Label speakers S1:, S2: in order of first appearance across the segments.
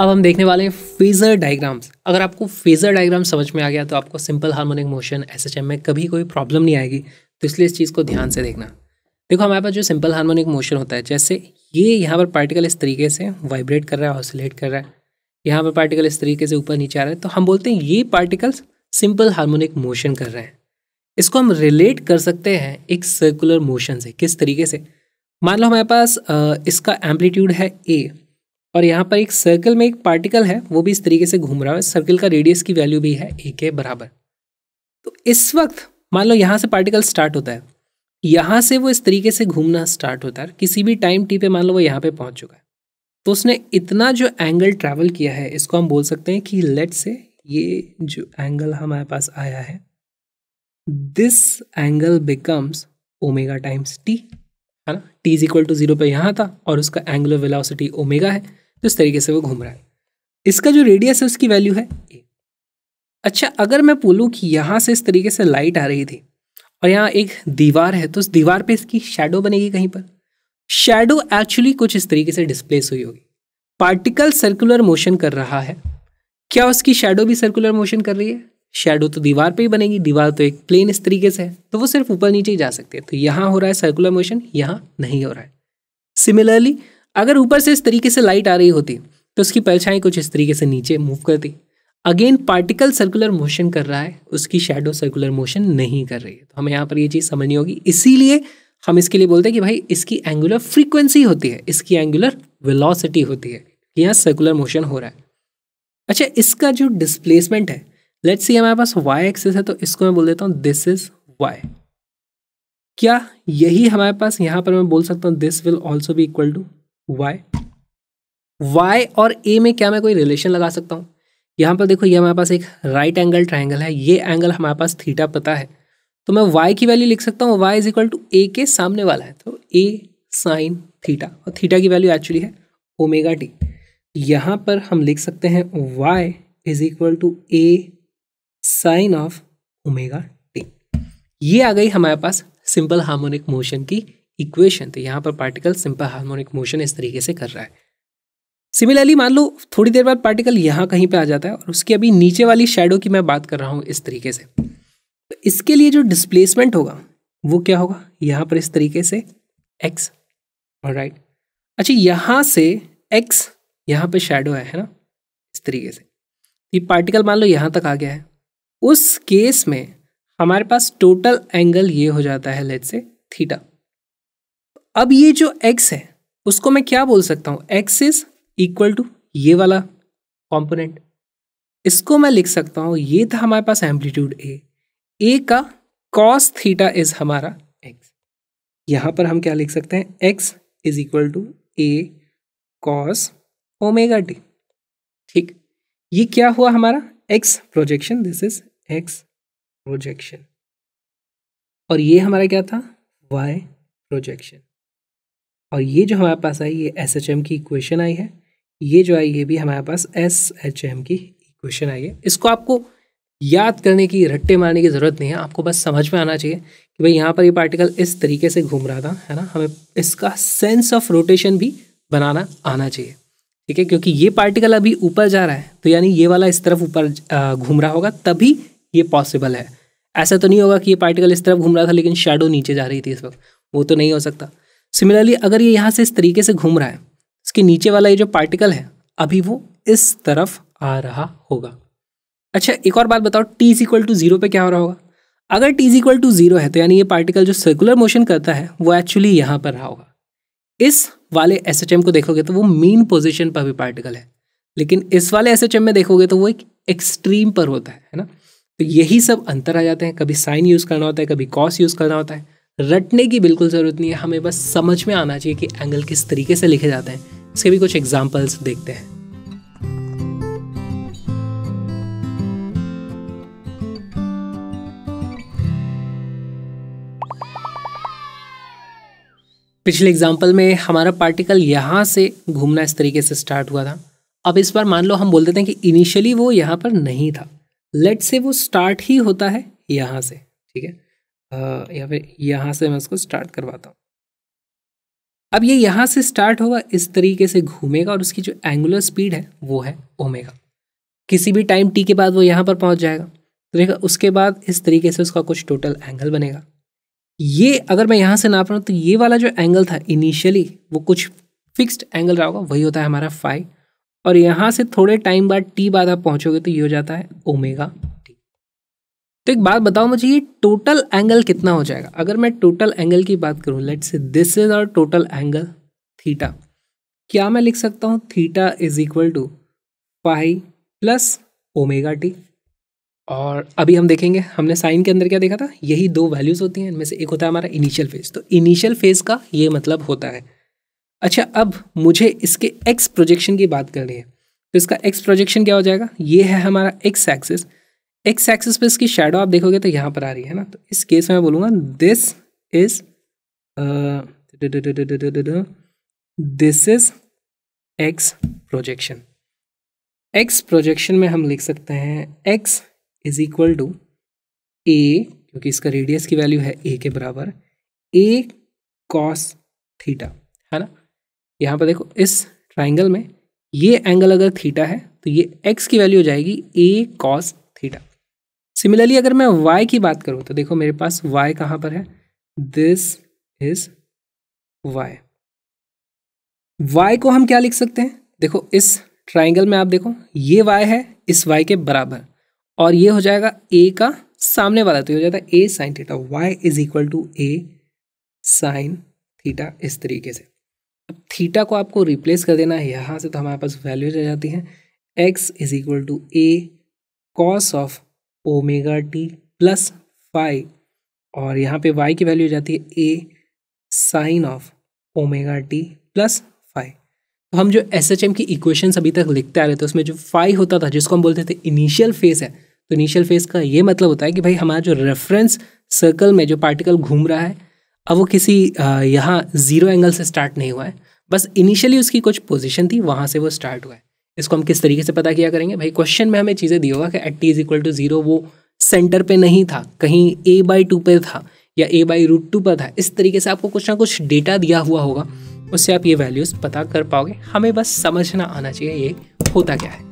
S1: अब हम देखने वाले हैं फेज़र डायग्राम्स अगर आपको फेज़र डायग्राम समझ में आ गया तो आपको सिंपल हार्मोनिक मोशन एस में कभी कोई प्रॉब्लम नहीं आएगी तो इसलिए इस चीज़ को ध्यान से देखना देखो हमारे पास जो सिंपल हार्मोनिक मोशन होता है जैसे ये यहाँ पर पार्टिकल इस तरीके से वाइब्रेट कर रहा है ऑसिलेट कर रहा है यहाँ पर पार्टिकल इस तरीके से ऊपर नीचे आ रहा है तो हम बोलते हैं ये पार्टिकल्स सिंपल हार्मोनिक मोशन कर रहे हैं इसको हम रिलेट कर सकते हैं एक सर्कुलर मोशन से किस तरीके से मान लो हमारे पास इसका एम्पलीट्यूड है ए और यहाँ पर एक सर्कल में एक पार्टिकल है वो भी इस तरीके से घूम रहा है सर्कल का रेडियस की वैल्यू भी है ए के बराबर तो इस वक्त मान लो यहाँ से पार्टिकल स्टार्ट होता है यहाँ से वो इस तरीके से घूमना स्टार्ट होता है किसी भी टाइम टी पे मान लो वो यहाँ पे पहुँच चुका है तो उसने इतना जो एंगल ट्रैवल किया है इसको हम बोल सकते हैं कि लेट से ये जो एंगल हमारे पास आया है this angle becomes omega times T है ना T is equal to zero पे यहाँ था और उसका एंगुलर वेलोसिटी ओमेगा है तो इस तरीके से वो घूम रहा है इसका जो रेडियस है उसकी वैल्यू है ए अच्छा अगर मैं बोलूँ कि यहाँ से इस तरीके से लाइट आ रही थी और यहाँ एक दीवार है तो उस दीवार पे इसकी शेडो बनेगी कहीं पर शेडो एक्चुअली कुछ इस तरीके से डिस्प्लेस हुई होगी पार्टिकल सर्कुलर मोशन कर रहा है क्या उसकी शेडो भी सर्कुलर मोशन कर रही है शेडो तो दीवार पे ही बनेगी दीवार तो एक प्लेन इस तरीके से है तो वो सिर्फ ऊपर नीचे ही जा सकती है तो यहाँ हो रहा है सर्कुलर मोशन यहाँ नहीं हो रहा है सिमिलरली अगर ऊपर से इस तरीके से लाइट आ रही होती तो उसकी परछाई कुछ इस तरीके से नीचे मूव करती अगेन पार्टिकल सर्कुलर मोशन कर रहा है उसकी शेडो सर्कुलर मोशन नहीं कर रही है तो हमें यहाँ पर ये चीज़ समझनी होगी इसीलिए हम इसके लिए बोलते हैं कि भाई इसकी एंगुलर फ्रीक्वेंसी होती है इसकी एंगुलर वेलोसिटी होती है कि यहाँ सर्कुलर मोशन हो रहा है अच्छा इसका जो डिस्प्लेसमेंट है लेट्स सी हमारे पास वाई एक्सेस है तो इसको मैं बोल देता हूँ दिस इज वाई क्या यही हमारे पास यहाँ पर मैं बोल सकता हूँ दिस विल ऑल्सो भी इक्वल टू वाई वाई और ए में क्या मैं कोई रिलेशन लगा सकता हूँ यहाँ पर देखो ये हमारे पास एक राइट एंगल ट्राइंगल है ये एंगल हमारे पास थीटा पता है तो मैं वाई की वैल्यू लिख सकता हूँ Y is equal to A के सामने वाला है तो ए साइन थीटा और थीटा की वैल्यू एक्चुअली है ओमेगा टी यहाँ पर हम लिख सकते हैं Y is equal to A sine of omega T ये आ गई हमारे पास सिंपल हार्मोनिक मोशन की इक्वेशन तो यहाँ पर पार्टिकल सिंपल हार्मोनिक मोशन इस तरीके से कर रहा है सिमिलरली मान लो थोड़ी देर बाद पार्टिकल यहाँ कहीं पे आ जाता है और उसकी अभी नीचे वाली शेडो की मैं बात कर रहा हूँ इस तरीके से तो इसके लिए जो डिस्प्लेसमेंट होगा वो क्या होगा यहाँ पर इस तरीके से एक्स और राइट अच्छा यहाँ से एक्स यहाँ पर शेडो है है ना इस तरीके से ये पार्टिकल मान लो यहाँ तक आ गया है उस केस में हमारे पास टोटल एंगल ये हो जाता है लेट से थीटा अब ये जो एक्स है उसको मैं क्या बोल सकता हूँ एक्स इज इक्वल टू ये वाला कॉम्पोनेंट इसको मैं लिख सकता हूँ ये था हमारे पास एम्पलीट्यूड ए ए का cos थीटा इज हमारा एक्स यहाँ पर हम क्या लिख सकते हैं X is equal to A cos omega D ठीक ये क्या हुआ हमारा X projection this is X projection और ये हमारा क्या था वाई प्रोजेक्शन और ये जो हमारे पास आई ये एस एच एम की इक्वेशन आई है ये जो आई ये भी हमारे पास एस एच एम की इक्वेशन आई है इसको आपको याद करने की रट्टे मारने की ज़रूरत नहीं है आपको बस समझ में आना चाहिए कि भाई यहाँ पर ये पार्टिकल इस तरीके से घूम रहा था है ना हमें इसका सेंस ऑफ रोटेशन भी बनाना आना चाहिए ठीक है क्योंकि ये पार्टिकल अभी ऊपर जा रहा है तो यानी ये वाला इस तरफ ऊपर घूम रहा होगा तभी ये पॉसिबल है ऐसा तो नहीं होगा कि ये पार्टिकल इस तरफ घूम रहा था लेकिन शेडो नीचे जा रही थी इस वक्त वो तो नहीं हो सकता सिमिलरली अगर ये यहाँ से इस तरीके से घूम रहा है इसके नीचे वाला ये जो पार्टिकल है अभी वो इस तरफ आ रहा होगा अच्छा एक और बात बताओ T is equal to zero पर क्या हो रहा होगा अगर T is equal to zero है तो यानी ये पार्टिकल जो सर्कुलर मोशन करता है वो एक्चुअली यहाँ पर रहा होगा इस वाले एस एच एम को देखोगे तो वो मेन पोजिशन पर भी पार्टिकल है लेकिन इस वाले एस एच एम में देखोगे तो वो एक एक्सट्रीम पर होता है है ना तो यही सब अंतर आ जाते हैं कभी साइन यूज़ करना होता है कभी कॉस यूज़ करना होता है रटने की बिल्कुल ज़रूरत नहीं है हमें बस समझ में आना चाहिए कि एंगल किस तरीके से लिखे जाते हैं इसके भी कुछ एग्जाम्पल्स देखते हैं पिछले एग्जाम्पल में हमारा पार्टिकल यहाँ से घूमना इस तरीके से स्टार्ट हुआ था अब इस बार मान लो हम बोल देते हैं कि इनिशियली वो यहाँ पर नहीं था लेट से वो स्टार्ट ही होता है यहाँ से ठीक है या फिर यहाँ से मैं उसको स्टार्ट करवाता हूँ अब ये यहाँ से स्टार्ट होगा इस तरीके से घूमेगा और उसकी जो एंगुलर स्पीड है वो है ओमेगा किसी भी टाइम टी के बाद वो यहाँ पर पहुँच जाएगा तो देखा उसके बाद इस तरीके से उसका कुछ टोटल एंगल बनेगा ये अगर मैं यहाँ से नाप रहा हूँ तो ये वाला जो एंगल था इनिशियली वो कुछ फिक्स्ड एंगल रहा होगा वही होता है हमारा फाइव और यहाँ से थोड़े टाइम बाद टी बाद आप पहुँचोगे तो ये हो जाता है ओमेगा तो एक बात बताओ मुझे ये टोटल एंगल कितना हो जाएगा अगर मैं टोटल एंगल की बात करूँ let's say this is our total angle theta क्या मैं लिख सकता हूँ theta is equal to pi plus omega T और अभी हम देखेंगे हमने साइन के अंदर क्या देखा था यही दो वैल्यूज़ होती हैं इनमें से एक होता है हमारा इनिशियल फेज तो इनिशियल फेज का ये मतलब होता है अच्छा अब मुझे इसके एक्स प्रोजेक्शन की बात करनी है तो इसका एक्स प्रोजेक्शन क्या हो जाएगा ये है हमारा एक्स एक्सेस एक्स एक्सिस पे इसकी शेडो आप देखोगे तो यहाँ पर आ रही है ना तो इस केस में मैं बोलूँगा this is this is X projection X projection में हम लिख सकते हैं X is equal to A क्योंकि इसका रेडियस की वैल्यू है ए के बराबर ए कॉस थीटा है ना यहाँ पर देखो इस ट्राइंगल में ये एंगल अगर थीटा है तो ये एक्स की वैल्यू हो जाएगी ए कॉस थीटा सिमिलरली अगर मैं y की बात करूँ तो देखो मेरे पास y कहाँ पर है दिस इज y y को हम क्या लिख सकते हैं देखो इस ट्राइंगल में आप देखो ये y है इस y के बराबर और ये हो जाएगा a का सामने वाला तो ये हो जाता है a sine theta y is equal to A sine theta इस तरीके से अब थीटा को आपको रिप्लेस कर देना है यहाँ से तो हमारे पास वैल्यूज आ जाती है x is equal to A cos of omega T plus five और यहाँ पे वाई की वैल्यू हो जाती है A sine of omega T plus five तो हम जो एस एच एम की इक्वेशन अभी तक लिखते आ रहे थे उसमें जो फाइव होता था जिसको हम बोलते थे इनिशियल फेस है तो इनिशियल फेस का ये मतलब होता है कि भाई हमारा जो रेफरेंस सर्कल में जो पार्टिकल घूम रहा है अब वो किसी यहाँ ज़ीरो एंगल से स्टार्ट नहीं हुआ है बस इनिशियली उसकी कुछ पोजीशन थी वहाँ से वो स्टार्ट हुआ है इसको हम किस तरीके से पता किया करेंगे भाई क्वेश्चन में हमें चीज़ें दी होगा कि at T is equal to zero वो सेंटर पे नहीं था कहीं ए बाई टू पर था या ए बाई रूट टू पर था इस तरीके से आपको कुछ ना कुछ डेटा दिया हुआ होगा उससे आप ये वैल्यूज़ पता कर पाओगे हमें बस समझना आना चाहिए ये होता क्या है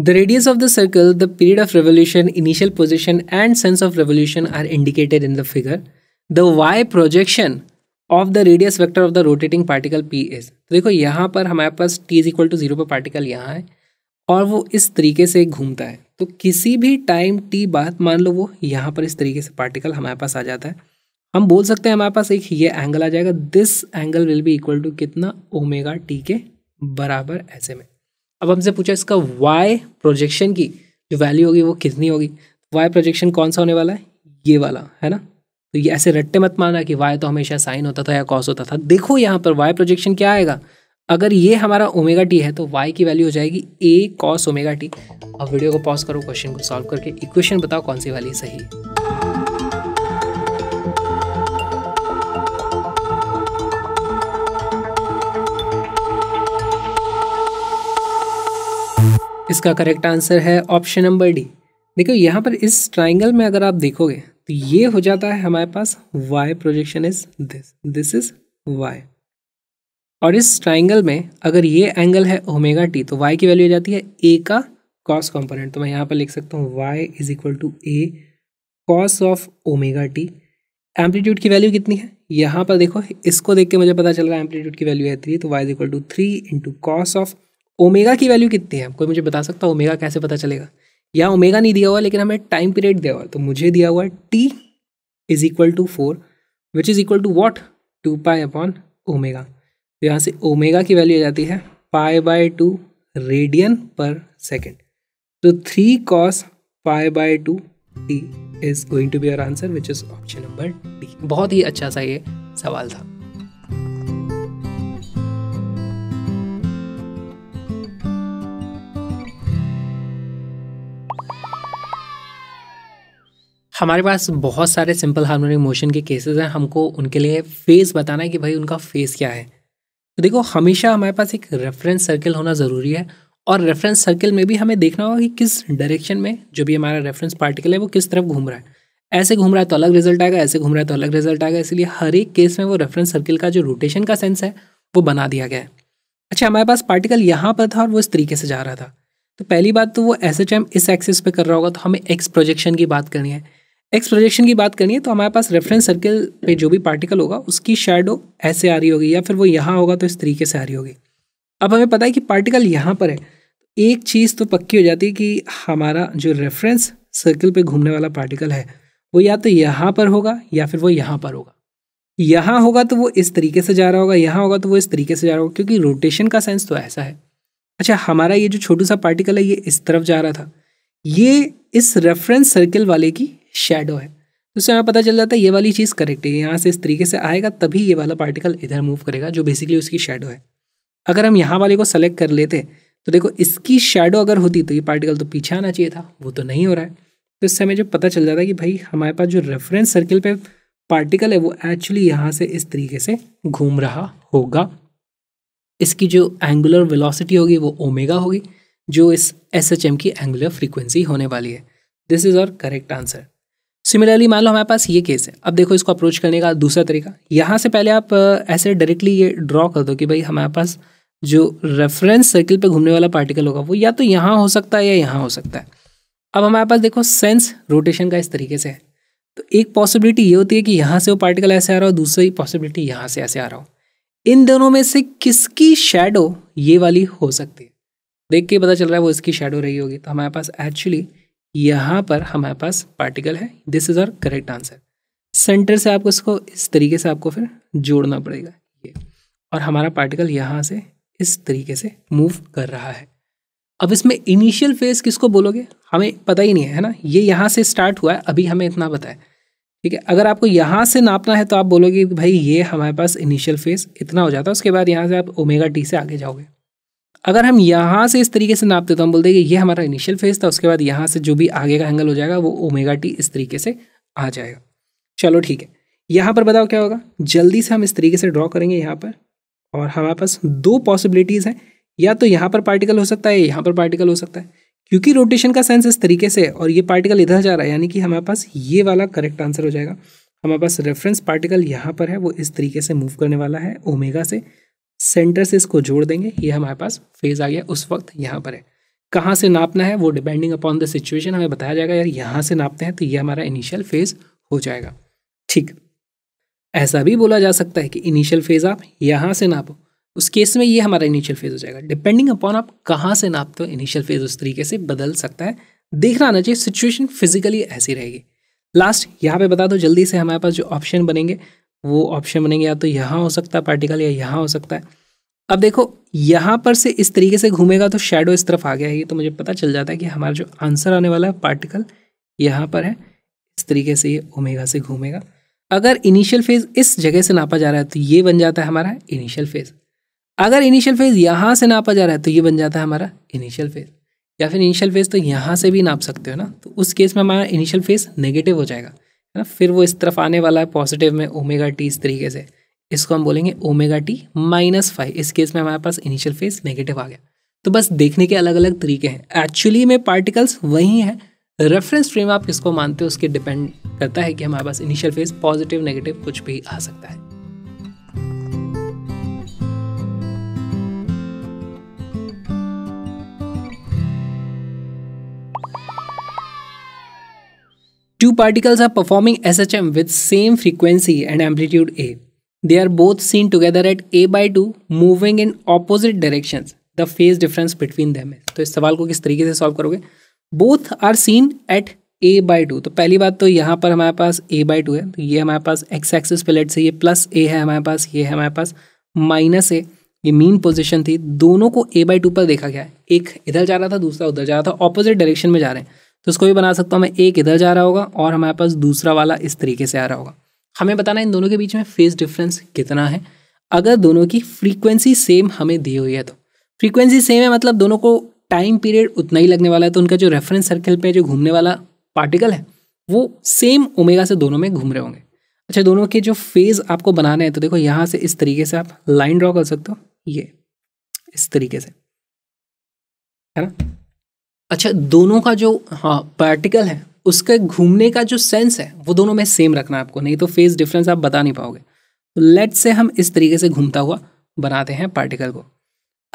S1: the radius of the circle the period of revolution initial position and sense of revolution are indicated in the figure the Y projection of the radius vector of the rotating particle P is देखो यहाँ पर हमारे पास T is equal to zero पर particle यहाँ है और वो इस तरीके से घूमता है तो किसी भी टाइम टी बात मान लो वो यहाँ पर इस तरीके से पार्टिकल हमारे पास आ जाता है हम बोल सकते हैं हमारे पास एक ये एंगल आ जाएगा this angle will be equal to कितना ओमेगा टी के बराबर ऐसे में अब हमसे पूछा इसका वाई प्रोजेक्शन की जो वैल्यू होगी वो कितनी होगी वाई प्रोजेक्शन कौन सा होने वाला है ये वाला है ना तो ये ऐसे रट्टे मत माना कि वाई तो हमेशा साइन होता था या कॉस होता था देखो यहाँ पर वाई प्रोजेक्शन क्या आएगा अगर ये हमारा ओमेगा टी है तो वाई की वैल्यू हो जाएगी ए कॉस ओमेगा टी अब वीडियो को पॉज करो क्वेश्चन को सॉल्व करके इक्वेशन बताओ कौन सी वाली सही है इसका करेक्ट आंसर है ऑप्शन नंबर डी देखो यहाँ पर इस ट्राइंगल में अगर आप देखोगे तो ये हो जाता है हमारे पास Y projection is this this is Y और इस ट्राइंगल में अगर ये एंगल है ओमेगा टी तो वाई की वैल्यू हो जाती है ए का कॉस कॉम्पोनेंट तो मैं यहाँ पर लिख सकता हूँ Y is equal to A cos of omega T amplitude की वैल्यू कितनी है यहाँ पर देखो इसको देख के मुझे पता चल रहा है एम्पलीट्यूड की वैल्यू है थ्री तो Y is equal to three into cos of omega की वैल्यू कितनी है कोई मुझे बता सकता है ओमेगा कैसे पता चलेगा या ओमेगा नहीं दिया हुआ लेकिन हमें टाइम पीरियड दिया हुआ तो मुझे दिया हुआ T is equal to four which is equal to what two pi upon omega तो यहाँ से ओमेगा की वैल्यू आ जाती है पाए बाय टू रेडियन पर सेकेंड तो three cos pi by two T is going to be our answer which is option number D बहुत ही अच्छा सा ये सवाल था हमारे पास बहुत सारे सिंपल हार्मोनिक मोशन के केसेस हैं हमको उनके लिए फेस बताना है कि भाई उनका फेस क्या है तो देखो हमेशा हमारे पास एक रेफरेंस सर्कल होना ज़रूरी है और रेफरेंस सर्कल में भी हमें देखना होगा कि किस डायरेक्शन में जो भी हमारा रेफरेंस पार्टिकल है वो किस तरफ घूम रहा है ऐसे घूम रहा है तो अलग रिजल्ट आएगा ऐसे घूम रहा है तो अलग रिजल्ट आएगा इसलिए हर एक केस में वो रेफरेंस सर्कल का जो रोटेशन का सेंस है वो बना दिया गया है अच्छा हमारे पास पार्टिकल यहाँ पर था और वो इस तरीके से जा रहा था तो पहली बात तो वो एस एच एम इस एक्सिस पे कर रहा होगा तो हमें एक्स प्रोजेक्शन की बात करनी है एक्स प्रोजेक्शन की बात करनी है तो हमारे पास रेफरेंस सर्किल पे जो भी पार्टिकल होगा उसकी शेडो ऐसे आ रही होगी या फिर वो यहाँ होगा तो इस तरीके से आ रही होगी अब हमें पता है कि पार्टिकल यहाँ पर है एक चीज़ तो पक्की हो जाती है कि हमारा जो रेफरेंस सर्किल पे घूमने वाला पार्टिकल है वो या तो यहाँ पर होगा या फिर वो यहाँ पर होगा यहाँ होगा तो वो इस तरीके से जा रहा होगा यहाँ होगा तो वो इस तरीके से जा रहा होगा क्योंकि रोटेशन का सेंस तो ऐसा है अच्छा हमारा ये जो छोटू सा पार्टिकल है ये इस तरफ जा रहा था ये इस रेफरेंस सर्किल वाले की शेडो है तो उससे हमें पता चल जाता है ये वाली चीज़ करेक्ट है यहाँ से इस तरीके से आएगा तभी ये वाला पार्टिकल इधर मूव करेगा जो बेसिकली उसकी शेडो है अगर हम यहाँ वाले को सेलेक्ट कर लेते तो देखो इसकी शेडो अगर होती तो ये पार्टिकल तो पीछे आना चाहिए था वो तो नहीं हो रहा है तो इससे हमें जो पता चल जाता है कि भाई हमारे पास जो रेफरेंस सर्किल पर पार्टिकल है वो एक्चुअली यहाँ से इस तरीके से घूम रहा होगा इसकी जो एंगुलर वेलोसिटी होगी वो ओमेगा होगी जो इस एस की एंगुलर फ्रीक्वेंसी होने वाली है this is our correct answer similarly मान लो हमारे पास ये केस है अब देखो इसको अप्रोच करने का दूसरा तरीका यहाँ से पहले आप ऐसे डायरेक्टली ये ड्रॉ कर दो कि भाई हमारे पास जो रेफरेंस सर्किल पे घूमने वाला पार्टिकल होगा वो या तो यहाँ हो सकता है या यहाँ हो सकता है अब हमारे पास देखो सेंस रोटेशन का इस तरीके से है तो एक पॉसिबिलिटी ये होती है कि यहाँ से वो पार्टिकल ऐसे आ रहा हो दूसरी पॉसिबिलिटी यहाँ से ऐसे आ रहा हो इन दोनों में से किसकी शेडो ये वाली हो सकती है देख के पता चल रहा है वो इसकी शेडो रही होगी तो हमारे पास एक्चुअली यहाँ पर हमारे पास पार्टिकल है दिस इज और करेक्ट आंसर सेंटर से आपको इसको इस तरीके से आपको फिर जोड़ना पड़ेगा ये और हमारा पार्टिकल यहाँ से इस तरीके से मूव कर रहा है अब इसमें इनिशियल फेज किसको बोलोगे हमें पता ही नहीं है ना ये यहाँ से स्टार्ट हुआ है अभी हमें इतना पता है ठीक है अगर आपको यहाँ से नापना है तो आप बोलोगे भाई ये हमारे पास इनिशियल फेज इतना हो जाता है उसके बाद यहाँ से आप ओमेगा टी से आगे जाओगे अगर हम यहाँ से इस तरीके से नापते तो हम बोलते हैं कि ये हमारा इनिशियल फेज था उसके बाद यहाँ से जो भी आगे का एंगल हो जाएगा वो ओमेगा टी इस तरीके से आ जाएगा चलो ठीक है यहाँ पर बताओ क्या होगा जल्दी से हम इस तरीके से ड्रॉ करेंगे यहाँ पर और हमारे पास दो पॉसिबिलिटीज़ हैं या तो यहाँ पर पार्टिकल हो सकता है या यहाँ पर पार्टिकल हो सकता है क्योंकि रोटेशन का सेंस इस तरीके से और ये पार्टिकल इधर जा रहा है यानी कि हमारे पास ये वाला करेक्ट आंसर हो जाएगा हमारे पास रेफरेंस पार्टिकल यहाँ पर है वो इस तरीके से मूव करने वाला है ओमेगा से सेंटर से इसको जोड़ देंगे ये हमारे पास फेज आ गया उस वक्त यहाँ पर है कहाँ से नापना है वो डिपेंडिंग अपॉन द सिचुएशन हमें बताया जाएगा यार यहाँ से नापते हैं तो ये हमारा इनिशियल फेज हो जाएगा ठीक ऐसा भी बोला जा सकता है कि इनिशियल फेज आप यहाँ से नापो उस केस में ये हमारा इनिशियल फेज हो जाएगा डिपेंडिंग अपॉन आप कहाँ से नापते हो इनिशियल फेज उस तरीके से बदल सकता है देखना आना चाहिए सिचुएशन फिजिकली ऐसी रहेगी लास्ट यहाँ पे बता दो जल्दी से हमारे पास जो ऑप्शन बनेंगे वो ऑप्शन बनेंगे या तो यहाँ हो सकता है पार्टिकल या यहाँ हो सकता है अब देखो यहाँ पर से इस तरीके से घूमेगा तो शेडो इस तरफ आ गया ये तो मुझे पता चल जाता है कि हमारा जो आंसर आने वाला है पार्टिकल यहाँ पर है इस तरीके से ये ओमेगा से घूमेगा अगर इनिशियल फेज़ इस जगह से नापा जा रहा है तो ये बन जाता है हमारा इनिशियल फेज़ अगर इनिशियल फेज़ यहाँ से नापा जा रहा है तो ये बन जाता है हमारा इनिशियल फेज़ या फिर इनिशियल फेज़ तो यहाँ से भी नाप सकते हो ना तो उस केस में हमारा इनिशियल फेज़ नेगेटिव हो जाएगा है ना फिर वो इस तरफ आने वाला है पॉजिटिव में ओमेगा टी इस तरीके से इसको हम बोलेंगे ओमेगा टी माइनस फाइव इस केस में हमारे पास इनिशियल फेज नेगेटिव आ गया तो बस देखने के अलग अलग तरीके हैं एक्चुअली में पार्टिकल्स वही हैं रेफरेंस फ्रेम आप किसको मानते हो उसके डिपेंड करता है कि हमारे पास इनिशियल फेज पॉजिटिव नेगेटिव कुछ भी आ सकता है Two particles are performing SHM with same frequency and amplitude A. They are both seen together at A by 2 moving in opposite directions. The phase difference between them is. तो इस सवाल को किस तरीके से सॉल्व करोगे both are seen at A by two तो पहली बात तो यहाँ पर हमारे पास ए बाई टू है तो ये हमारे पास एक्स एक्सिस पे लेट से ये प्लस ए है हमारे पास ये है हमारे पास माइनस ए ये मीन पोजीशन थी दोनों को ए बाई टू पर देखा गया है एक इधर जा रहा था दूसरा उधर जा रहा था ऑपोजिट डायरेक्शन में जा रहे हैं तो इसको भी बना सकता हूँ मैं एक इधर जा रहा होगा और हमारे पास दूसरा वाला इस तरीके से आ रहा होगा हमें बताना है इन दोनों के बीच में फेज डिफरेंस कितना है अगर दोनों की फ्रीक्वेंसी सेम हमें दी हुई है तो फ्रीक्वेंसी सेम है मतलब दोनों को टाइम पीरियड उतना ही लगने वाला है तो उनका जो रेफरेंस सर्कल पे जो घूमने वाला पार्टिकल है वो सेम ओमेगा से दोनों में घूम रहे होंगे अच्छा दोनों के जो फेज़ आपको बनाने हैं तो देखो यहाँ से इस तरीके से आप लाइन ड्रॉ कर सकते हो ये इस तरीके से है ना अच्छा दोनों का जो हाँ पार्टिकल है उसके घूमने का जो सेंस है वो दोनों में सेम रखना है आपको नहीं तो फेस डिफरेंस आप बता नहीं पाओगे तो लेट से हम इस तरीके से घूमता हुआ बनाते हैं पार्टिकल को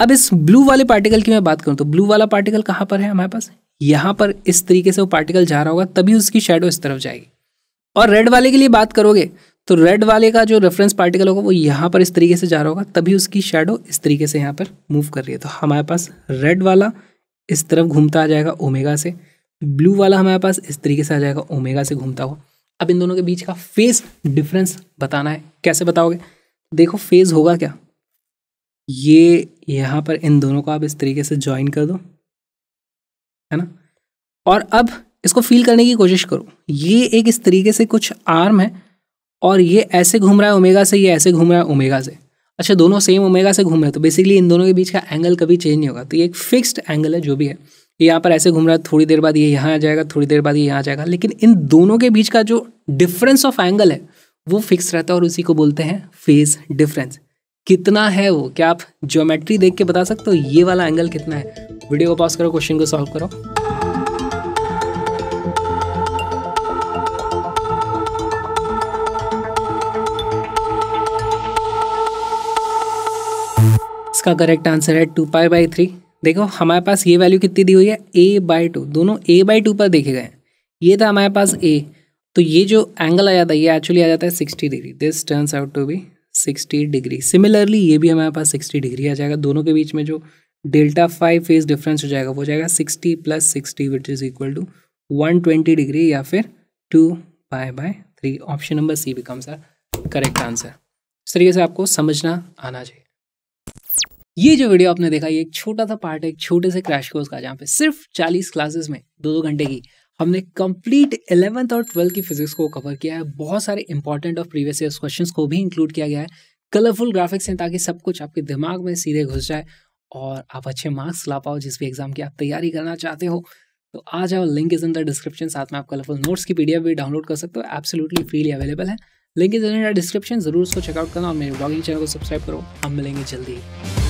S1: अब इस ब्लू वाले पार्टिकल की मैं बात करूँ तो ब्लू वाला पार्टिकल कहाँ पर है हमारे पास यहाँ पर इस तरीके से वो पार्टिकल जा रहा होगा तभी उसकी शेडो इस तरफ जाएगी और रेड वाले के लिए बात करोगे तो रेड वाले का जो रेफरेंस पार्टिकल होगा वो यहाँ पर इस तरीके से जा रहा होगा तभी उसकी शेडो इस तरीके से यहाँ पर मूव कर रही है तो हमारे पास रेड वाला इस तरफ घूमता आ जाएगा ओमेगा से ब्लू वाला हमारे पास इस तरीके से आ जाएगा ओमेगा से घूमता हुआ अब इन दोनों के बीच का फेज डिफरेंस बताना है कैसे बताओगे देखो फेज होगा क्या ये यहाँ पर इन दोनों को आप इस तरीके से ज्वाइन कर दो है ना और अब इसको फील करने की कोशिश करो ये एक इस तरीके से कुछ आर्म है और ये ऐसे घूम रहा है ओमेगा से ये ऐसे घूम रहा है ओमेगा से अच्छा दोनों सेम ओमेगा से घूम रहे हैं तो बेसिकली इन दोनों के बीच का एंगल कभी चेंज नहीं होगा तो ये एक फिक्स्ड एंगल है जो भी है ये यहाँ पर ऐसे घूम रहा है थोड़ी देर बाद ये यहाँ आ जाएगा थोड़ी देर बाद ये यहाँ आ जाएगा लेकिन इन दोनों के बीच का जो डिफरेंस ऑफ एंगल है वो फिक्स रहता है और उसी को बोलते हैं फेज डिफरेंस कितना है वो क्या आप ज्योमेट्री देख के बता सकते हो ये वाला एंगल कितना है वीडियो को पॉज करो क्वेश्चन को सॉल्व करो इसका करेक्ट आंसर है टू पाई बाई थ्री देखो हमारे पास ये वैल्यू कितनी दी हुई है ए बाई टू दोनों ए बाई टू पर देखे गए ये था हमारे पास ए तो ये जो एंगल आ जाता है ये एक्चुअली आ जाता है sixty degree this turns out to be sixty degree similarly ये भी हमारे पास सिक्सटी डिग्री आ जाएगा दोनों के बीच में जो डेल्टा फाइव फेज डिफरेंस हो जाएगा वो जाएगा sixty plus sixty which is equal to one twenty degree या फिर two by by three option number C becomes our correct answer इस तरीके से आपको समझना आना चाहिए ये जो वीडियो आपने देखा ये एक छोटा सा पार्ट है एक छोटे से क्रैश कोर्स का जहाँ पे सिर्फ 40 क्लासेस में दो दो घंटे की हमने कंप्लीट इलेवंथ और ट्वेल्थ की फिजिक्स को कवर किया है बहुत सारे इंपॉर्टेंट और प्रीवियस ईयर क्वेश्चन को भी इंक्लूड किया गया है कलरफुल ग्राफिक्स हैं ताकि सब कुछ आपके दिमाग में सीधे घुस जाए और आप अच्छे मार्क्स ला पाओ जिस भी एग्ज़ाम की आप तैयारी करना चाहते हो तो आ जाओ link is in the description साथ में आप कलरफुल नोट्स की पीडीएफ भी डाउनलोड कर सकते हो एब्सोल्युटली फ्रीली अवेलेबल है link is in the description जरूर उसको चेकआउट करना और मेरे ब्लॉगिंग चैनल को सब्सक्राइब करो हम मिलेंगे जल्दी